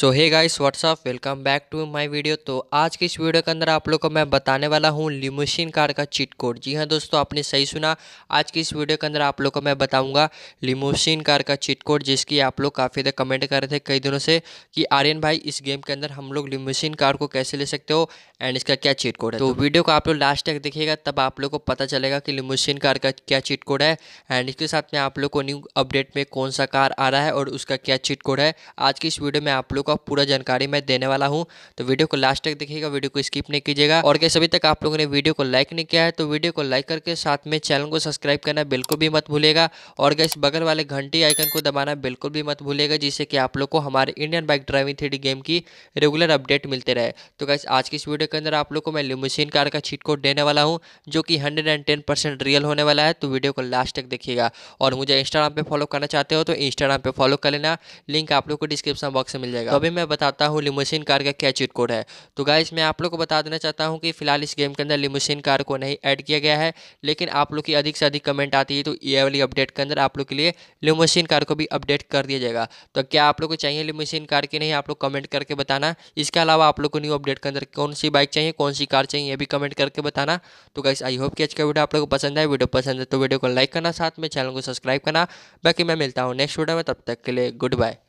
so hey guys what's up welcome back to my video तो आज की इस वीडियो के अंदर आप लोग को मैं बताने वाला हूँ लिमोसिन कार का चीट कोड जी हाँ दोस्तों आपने सही सुना आज की इस वीडियो के अंदर आप लोग को मैं बताऊँगा लिमोसिन कार का चीट कोड जिसकी आप लोग काफ़ी देर कमेंट कर रहे थे कई दिनों से कि आर्यन भाई इस गेम के अंदर हम लोग लिमोसिन कार को कैसे ले सकते हो एंड इसका क्या चीट कोड है तो वीडियो को आप लोग लास्ट तक देखिएगा तब आप लोग को पता चलेगा कि लिमोसिन कार का क्या चीट कोड है एंड इसके साथ में आप लोग को न्यू अपडेट में कौन सा कार आ रहा है और उसका क्या चीट कोड है आज की इस वीडियो में आप लोग का पूरा जानकारी मैं देने वाला हूँ तो वीडियो को लास्ट तक देखिएगा वीडियो को स्किप नहीं कीजिएगा और कैसे अभी तक आप लोगों ने वीडियो को लाइक नहीं किया है तो वीडियो को लाइक करके साथ में चैनल को सब्सक्राइब करना बिल्कुल भी मत भूलेगा और गैस बगल वाले घंटी आइकन को दबाना बिल्कुल भी मत भूलेगा जिससे कि आप लोग को हमारे Indian bike driving three game की रेगुलर अपडेट मिलते रहे तो गैस आज की इस वीडियो के अंदर आप लोग को मैं लिमोसिन कार का चीट कोड देने वाला हूँ जो कि हंड्रेड रियल होने वाला है तो वीडियो को लास्ट तक देखिएगा और मुझे इंस्टाग्राम पर फॉलो करना चाहते हो तो इंस्टाग्राम पर फॉलो कर लेना लिंक आप लोग को डिस्क्रिप्शन बॉक्स में मिल जाएगा अभी मैं बताता हूँ लिमोसिन कार का क्या चीट कोड है तो गाइज मैं आप लोग को बता देना चाहता हूँ कि फिलहाल इस गेम के अंदर लिमोसिन कार को नहीं ऐड किया गया है लेकिन आप लोग की अधिक से अधिक कमेंट आती है तो ये वाली अपडेट के अंदर आप लोग के लिए लिमोसिन कार को भी अपडेट कर दिया जाएगा तो क्या आप लोग को चाहिए लिमोसिन कार की नहीं आप लोग कमेंट करके बताना इसके अलावा आप लोग को न्यू अपडेट के अंदर कौन सी बाइक चाहिए कौन सी कार चाहिए ये भी कमेंट करके बताना तो गाइस आई होप कि आज का वीडियो आप लोग को पसंद है वीडियो पसंद है तो वीडियो को लाइक करना साथ में चैनल को सब्सक्राइब करना बाकी मैं मिलता हूँ नेक्स्ट वीडियो में तब तक के लिए गुड बाय